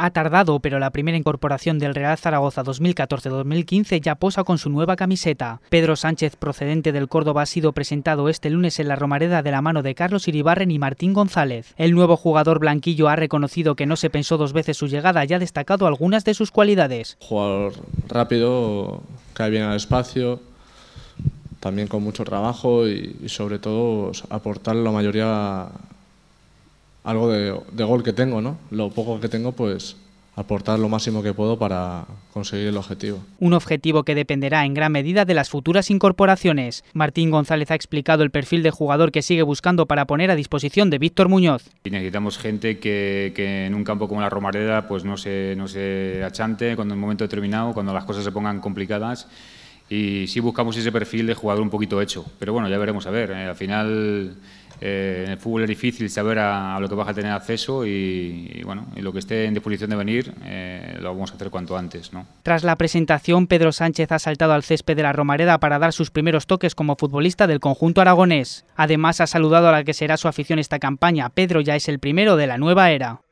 Ha tardado, pero la primera incorporación del Real Zaragoza 2014-2015 ya posa con su nueva camiseta. Pedro Sánchez, procedente del Córdoba, ha sido presentado este lunes en la Romareda de la mano de Carlos Iribarren y Martín González. El nuevo jugador blanquillo ha reconocido que no se pensó dos veces su llegada y ha destacado algunas de sus cualidades. Jugador rápido, cae bien al espacio, también con mucho trabajo y, sobre todo pues, aportar la mayoría algo de, gol que tengo, ¿no? Lo poco que tengo, pues aportar lo máximo que puedo para conseguir el objetivo. Un objetivo que dependerá en gran medida de las futuras incorporaciones. Martín González ha explicado el perfil de jugador que sigue buscando para poner a disposición de Víctor Muñoz. necesitamos gente que, que, en un campo como la Romareda pues no se, no se achante cuando en un momento determinado, cuando las cosas se pongan complicadas y sí buscamos ese perfil de jugador un poquito hecho. Pero bueno, ya veremos a ver. Eh, al final eh, en el fútbol es difícil saber a, lo que vas a tener acceso y, bueno, lo que esté en disposición de venir eh, lo vamos a hacer cuanto antes. ¿no? Tras la presentación, Pedro Sánchez ha saltado al césped de la Romareda para dar sus primeros toques como futbolista del conjunto aragonés. Además, ha saludado a la que será su afición esta campaña. Pedro ya es el primero de la nueva era.